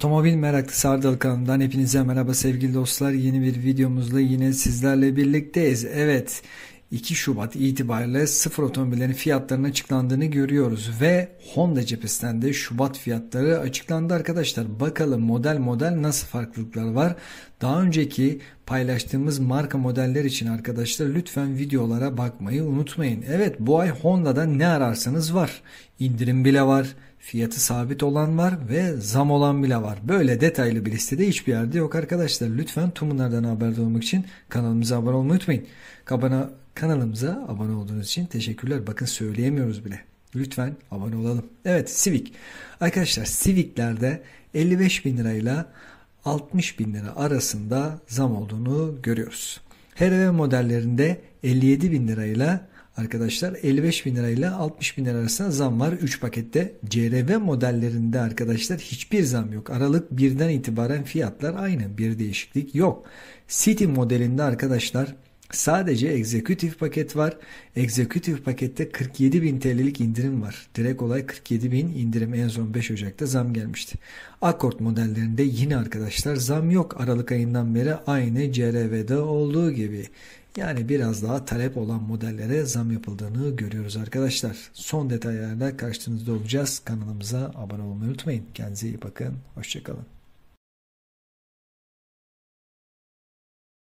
Otomobil meraklısı Ardal kanalından hepinize merhaba sevgili dostlar. Yeni bir videomuzla yine sizlerle birlikteyiz. Evet 2 Şubat itibariyle sıfır otomobillerin fiyatlarının açıklandığını görüyoruz ve Honda cephesinden de Şubat fiyatları açıklandı arkadaşlar. Bakalım model model nasıl farklılıklar var. Daha önceki paylaştığımız marka modeller için arkadaşlar lütfen videolara bakmayı unutmayın. Evet bu ay Honda'da ne ararsanız var. İndirim bile var Fiyatı sabit olan var ve zam olan bile var. Böyle detaylı bir listede hiçbir yerde yok arkadaşlar. Lütfen tüm bunlardan haberdar olmak için kanalımıza abone olmayı unutmayın. Kabana, kanalımıza abone olduğunuz için teşekkürler. Bakın söyleyemiyoruz bile. Lütfen abone olalım. Evet Civic. Arkadaşlar Civic'lerde 55 bin lirayla 60 bin lira arasında zam olduğunu görüyoruz. HRV modellerinde 57 bin lirayla arkadaşlar 55 bin lirayla 60 bin lira arasında zam var 3 pakette. CRV modellerinde arkadaşlar hiçbir zam yok. Aralık 1'den itibaren fiyatlar aynı. Bir değişiklik yok. City modelinde arkadaşlar Sadece egzekutif paket var. Egzekutif pakette 47 bin TL'lik indirim var. Direkt olay 47 bin indirim en son 5 Ocak'ta zam gelmişti. Accord modellerinde yine arkadaşlar zam yok. Aralık ayından beri aynı CRV'de olduğu gibi. Yani biraz daha talep olan modellere zam yapıldığını görüyoruz arkadaşlar. Son detaylarla karşınızda olacağız. Kanalımıza abone olmayı unutmayın. Kendinize iyi bakın. Hoşçakalın.